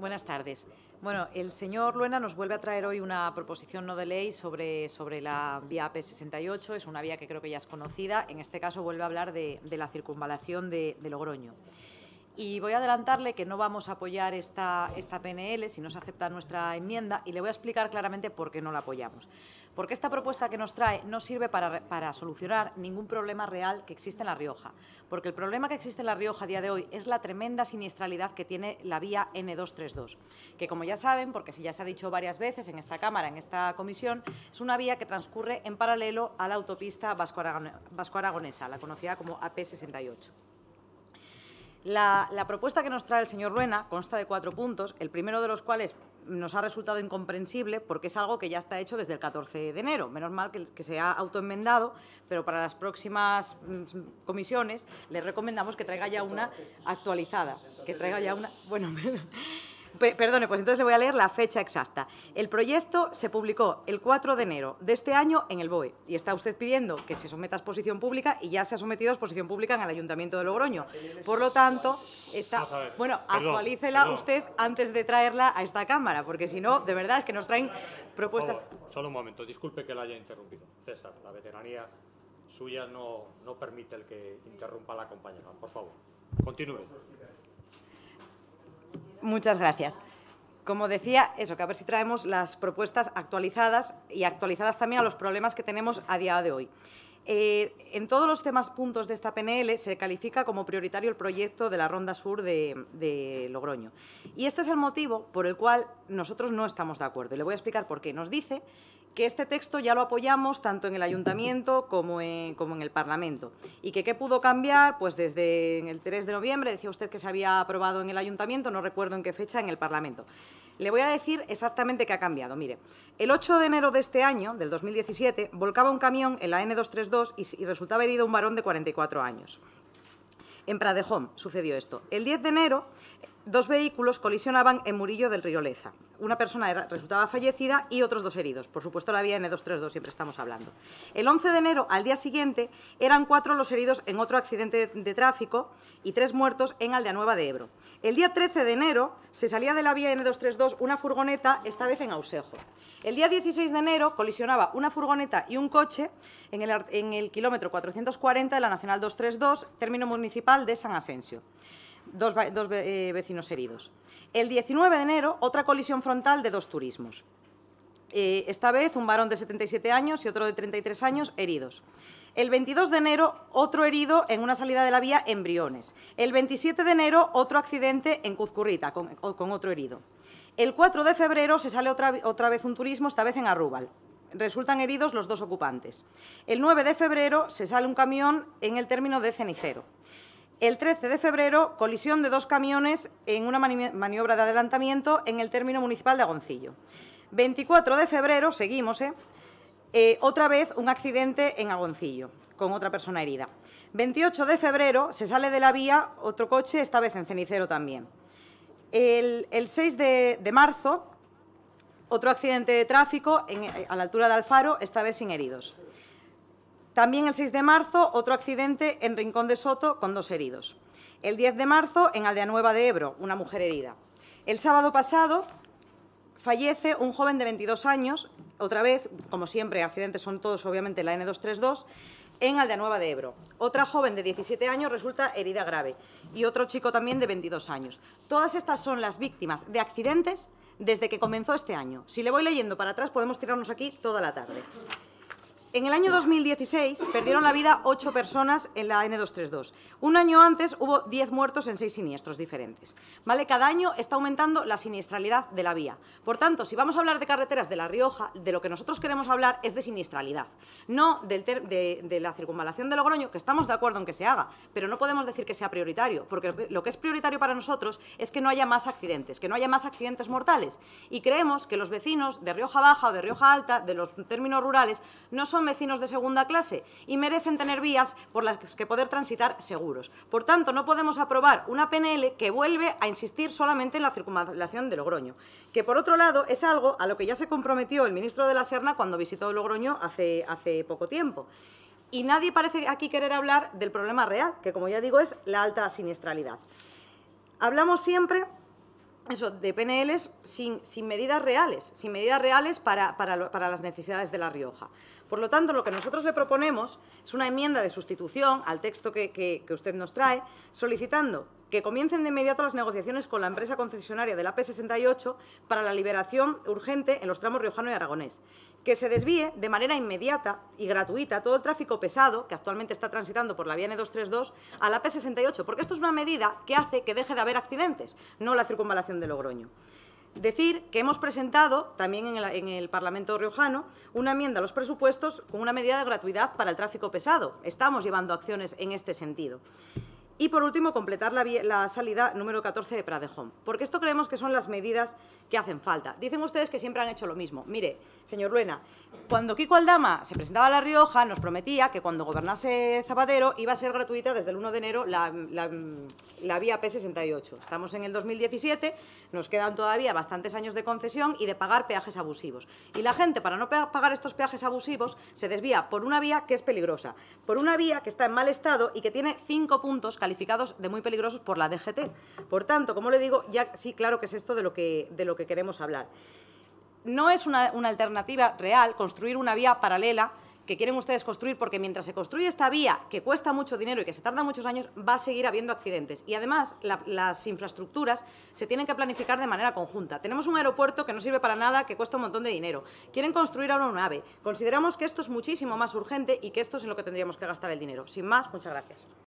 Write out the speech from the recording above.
Buenas tardes. Bueno, el señor Luena nos vuelve a traer hoy una proposición no de ley sobre, sobre la vía AP68. Es una vía que creo que ya es conocida. En este caso vuelve a hablar de, la circunvalación de Logroño. Y voy a adelantarle que no vamos a apoyar esta, esta PNL si no se acepta nuestra enmienda y le voy a explicar claramente por qué no la apoyamos. Porque esta propuesta que nos trae no sirve para, solucionar ningún problema real que existe en La Rioja. Porque el problema que existe en La Rioja a día de hoy es la tremenda siniestralidad que tiene la vía N232. Que como ya saben, porque si ya se ha dicho varias veces en esta Cámara, en esta comisión, es una vía que transcurre en paralelo a la autopista vasco-aragonesa, la conocida como AP68. La, propuesta que nos trae el señor Ruena consta de cuatro puntos, el primero de los cuales nos ha resultado incomprensible porque es algo que ya está hecho desde el 14 de enero. Menos mal que, se ha autoenmendado, pero para las próximas mm, comisiones le recomendamos que traiga ya una actualizada. Que traiga ya una. Bueno, perdone, pues entonces le voy a leer la fecha exacta. El proyecto se publicó el 4 de enero de este año en el BOE y está usted pidiendo que se someta a exposición pública y ya se ha sometido a exposición pública en el Ayuntamiento de Logroño. Por lo tanto, está... Bueno, actualícela usted antes de traerla a esta Cámara, porque si no, de verdad es que nos traen propuestas... solo un momento, disculpe que la haya interrumpido. César, la veteranía suya no, permite el que interrumpa la compañera. Por favor, continúe. Muchas gracias. Como decía, eso, que a ver si traemos las propuestas actualizadas y actualizadas también a los problemas que tenemos a día de hoy. Eh, en todos los temas puntos de esta PNL se califica como prioritario el proyecto de la Ronda Sur de, Logroño. Y este es el motivo por el cual nosotros no estamos de acuerdo. Y le voy a explicar por qué. Nos dice que este texto ya lo apoyamos tanto en el Ayuntamiento como en, el Parlamento. Y que qué pudo cambiar, pues desde el 3 de noviembre, decía usted que se había aprobado en el Ayuntamiento, no recuerdo en qué fecha, en el Parlamento. Le voy a decir exactamente qué ha cambiado. Mire, el 8 de enero de este año, del 2017, volcaba un camión en la N232 y, resultaba herido un varón de 44 años. En Pradejón sucedió esto. El 10 de enero dos vehículos colisionaban en Murillo del Río Leza. Una persona resultaba fallecida y otros dos heridos. Por supuesto, la vía N232 siempre estamos hablando. El 11 de enero, al día siguiente, eran cuatro los heridos en otro accidente de tráfico y tres muertos en Nueva de Ebro. El día 13 de enero se salía de la vía N232 una furgoneta, esta vez en Ausejo. El día 16 de enero colisionaba una furgoneta y un coche en el, en el kilómetro 440 de la Nacional 232, término municipal de San Asensio dos, eh, vecinos heridos. El 19 de enero, otra colisión frontal de dos turismos. Eh, esta vez un varón de 77 años y otro de 33 años heridos. El 22 de enero, otro herido en una salida de la vía en Briones. El 27 de enero, otro accidente en Cuzcurrita, con, otro herido. El 4 de febrero se sale otra, vez un turismo, esta vez en Arrubal. Resultan heridos los dos ocupantes. El 9 de febrero se sale un camión en el término de Cenicero. El 13 de febrero, colisión de dos camiones en una maniobra de adelantamiento en el término municipal de Agoncillo. 24 de febrero, seguimos, ¿eh? Eh, otra vez un accidente en Agoncillo, con otra persona herida. 28 de febrero se sale de la vía otro coche, esta vez en Cenicero también. El, 6 de, marzo, otro accidente de tráfico eh, a la altura de Alfaro, esta vez sin heridos. También el 6 de marzo, otro accidente en Rincón de Soto con dos heridos. El 10 de marzo, en Aldea Nueva de Ebro, una mujer herida. El sábado pasado fallece un joven de 22 años, otra vez, como siempre, accidentes son todos, obviamente, la N232, en Nueva de Ebro. Otra joven de 17 años resulta herida grave y otro chico también de 22 años. Todas estas son las víctimas de accidentes desde que comenzó este año. Si le voy leyendo para atrás, podemos tirarnos aquí toda la tarde. En el año 2016 perdieron la vida ocho personas en la N232. Un año antes hubo diez muertos en seis siniestros diferentes. ¿Vale? Cada año está aumentando la siniestralidad de la vía. Por tanto, si vamos a hablar de carreteras de La Rioja, de lo que nosotros queremos hablar es de siniestralidad, no del de, la circunvalación de Logroño, que estamos de acuerdo en que se haga, pero no podemos decir que sea prioritario, porque lo que, lo que es prioritario para nosotros es que no haya más accidentes, que no haya más accidentes mortales. Y creemos que los vecinos de Rioja Baja o de Rioja Alta, de los términos rurales, no son vecinos de segunda clase y merecen tener vías por las que poder transitar seguros. Por tanto, no podemos aprobar una PNL que vuelve a insistir solamente en la circunvalación de Logroño, que por otro lado es algo a lo que ya se comprometió el ministro de la Serna cuando visitó Logroño hace, hace poco tiempo. Y nadie parece aquí querer hablar del problema real, que como ya digo es la alta siniestralidad. Hablamos siempre eso, de PNL sin, medidas reales, sin medidas reales para, las necesidades de La Rioja. Por lo tanto, lo que nosotros le proponemos es una enmienda de sustitución al texto que usted nos trae, solicitando que comiencen de inmediato las negociaciones con la empresa concesionaria de la P68 para la liberación urgente en los tramos riojano y aragonés, que se desvíe de manera inmediata y gratuita todo el tráfico pesado que actualmente está transitando por la vía N232 a la P68, porque esto es una medida que hace que deje de haber accidentes, no la circunvalación de Logroño. Decir que hemos presentado también en el, en el, Parlamento Riojano una enmienda a los presupuestos con una medida de gratuidad para el tráfico pesado. Estamos llevando acciones en este sentido. Y por último, completar la, salida número 14 de Pradejón, porque esto creemos que son las medidas que hacen falta. Dicen ustedes que siempre han hecho lo mismo. Mire, señor Luena, cuando Kiko Aldama se presentaba a La Rioja, nos prometía que cuando gobernase Zapatero iba a ser gratuita desde el 1 de enero la, la vía P68. Estamos en el 2017, nos quedan todavía bastantes años de concesión y de pagar peajes abusivos. Y la gente, para no pagar estos peajes abusivos, se desvía por una vía que es peligrosa, por una vía que está en mal estado y que tiene cinco puntos calificados de muy peligrosos por la DGT. Por tanto, como le digo, ya sí, claro que es esto de lo que, de lo que queremos hablar. No es una, alternativa real construir una vía paralela que quieren ustedes construir, porque mientras se construye esta vía, que cuesta mucho dinero y que se tarda muchos años, va a seguir habiendo accidentes. Y además, las infraestructuras se tienen que planificar de manera conjunta. Tenemos un aeropuerto que no sirve para nada, que cuesta un montón de dinero. Quieren construir ahora una nave. Consideramos que esto es muchísimo más urgente y que esto es en lo que tendríamos que gastar el dinero. Sin más, muchas gracias.